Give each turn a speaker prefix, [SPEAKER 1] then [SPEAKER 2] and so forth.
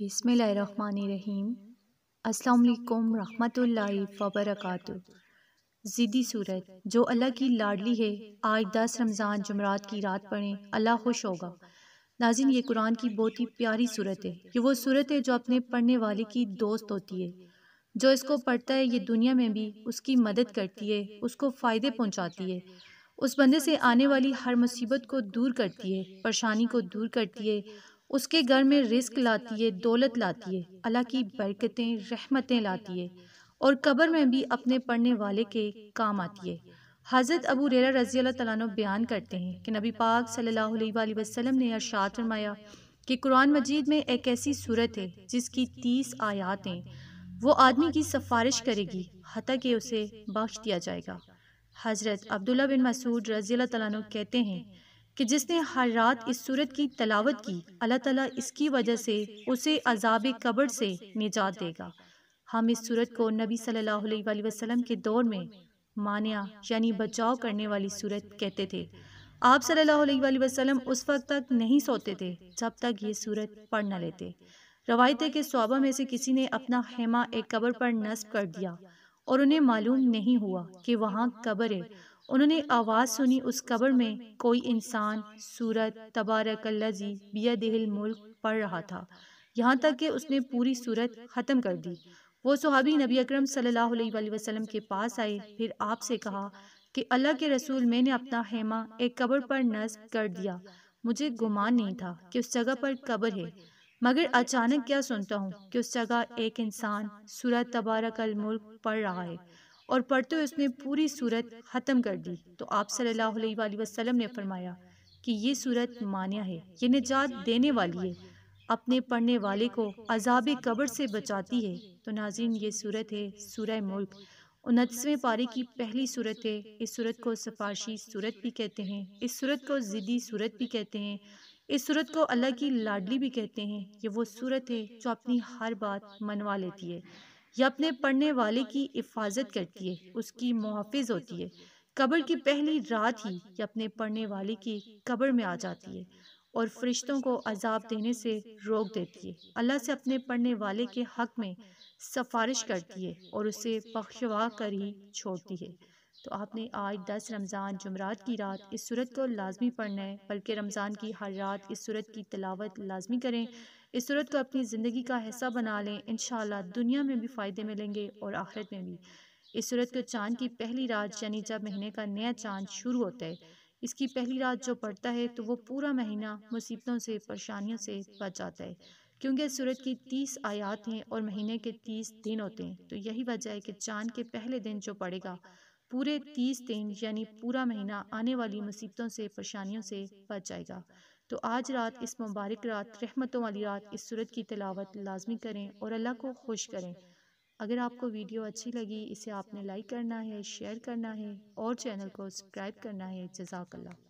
[SPEAKER 1] बिसमीम अल्लाम रहमतुल्लाहि वबरकातु ज़िदी सूरत जो अल्लाह की लाडली है आज दस रमज़ान जुमरात की रात पढ़ें अल्लाह खुश होगा नाजिन ये कुरान की बहुत ही प्यारी सूरत है ये वो सूरत है जो अपने पढ़ने वाले की दोस्त होती है जो इसको पढ़ता है ये दुनिया में भी उसकी मदद करती है उसको फ़ायदे पहुँचाती है उस बंदे से आने वाली हर मुसीबत को दूर करती है परेशानी को दूर करती है उसके घर में रिस्क लाती है दौलत लाती है अल्लाह की बरकतें रहमतें लाती है और कब्र में भी अपने पढ़ने वाले के काम आती है हज़रत अबू रेरा रजी अल्लाह बयान करते हैं कि नबी पाक सल्लल्लाहु अलैहि वसल्लम ने अरशात फरमाया कि कुरान मजीद में एक ऐसी सूरत है जिसकी तीस आयात हैं वो आदमी की सफारिश करेगी हती कि उसे बख्श दिया जाएगा हज़रत अब्दुल्ला बिन मसूद रजी अल्लाह कहते हैं कि जिसने हर रात इस सूरत की तलावत की अल्लाह ताला इसकी वजह से उसे अजाब कब्र से निजात देगा हम इस सूरत को नबी सल्लल्लाहु अलैहि वसल्लम के दौर में मानिया यानी बचाव करने वाली सूरत कहते थे आप सल्लल्लाहु अलैहि वसल्लम उस वक्त तक नहीं सोते थे जब तक ये सूरत पढ़ न लेते रवायत के कि स्वाबा में से किसी ने अपना खेमा एक कब्र पर नस्ब कर दिया और उन्हें मालूम नहीं हुआ कि वहाँ कब्र है उन्होंने आवाज़ सुनी उस कब्र में कोई इंसान सूरत तबारक लजी बिया दिल मुल्क पढ़ रहा था यहाँ तक कि उसने पूरी सूरत ख़त्म कर दी वो सुहाबी नबी अकरम सल्लल्लाहु अलैहि वसल्लम के पास आए फिर आपसे कहा कि अल्लाह के रसूल मैंने अपना हेमा एक कब्र पर नस्ब कर दिया मुझे गुमान नहीं था कि उस जगह पर कब्र है मगर अचानक क्या सुनता हूँ कि उस जगह एक इंसान सूरत तबारक मुल्क पढ़ रहा है और पढ़ते हुए उसने पूरी सूरत ख़त्म कर दी तो आप सल्लल्लाहु अलैहि वसल्लम ने फरमाया कि ये सूरत मान्या है ये निजात देने वाली है अपने पढ़ने वाले को अजाब कब्र से बचाती है तो नाजिन ये सूरत है सूरह मुल्क उनतीसवें पारे की पहली सूरत है इस सूरत को सफारशी सूरत भी कहते हैं इस सूरत को ज़िदी सूरत भी कहते हैं इस सूरत को अल्लाह की लाडली भी कहते हैं ये वो सूरत है जो अपनी हर बात मनवा लेती है यह अपने पढ़ने वाले की हिफाजत करती है उसकी मुहाफिज होती है कब्र की पहली रात ही यह अपने पढ़ने वाले की कब्र में आ जाती है और फरिश्तों को अजाब देने से रोक देती है अल्लाह से अपने पढ़ने वाले के हक में सफारिश करती है और उसे पखवा कर ही छोड़ती है तो आपने आज दस रमज़ान जुमरात की रात इस सूरत को लाजमी पढ़ना है बल्कि रमज़ान की हर रात इस सूरत की तलावत लाजमी करें इस सूरत को अपनी ज़िंदगी का हिस्सा बना लें इन दुनिया में भी फ़ायदे मिलेंगे और आखिरत में भी इस सूरत को चांद की पहली रात यानी जब महीने का नया चांद शुरू होता है इसकी पहली रात जो पड़ता है तो वो पूरा महीना मुसीबतों से परेशानियों से बच जाता है क्योंकि सूरत की तीस आयात हैं और महीने के तीस दिन होते हैं तो यही वजह है कि चांद के पहले दिन जो पड़ेगा पूरे तीस दिन यानी पूरा महीना आने वाली मुसीबतों से परेशानियों से बच जाएगा तो आज रात इस मुबारक रात रहमतों वाली रात इस सूरत की तलावत लाजमी करें और अल्लाह को खुश करें अगर आपको वीडियो अच्छी लगी इसे आपने लाइक करना है शेयर करना है और चैनल को सब्सक्राइब करना है जजाकल्ला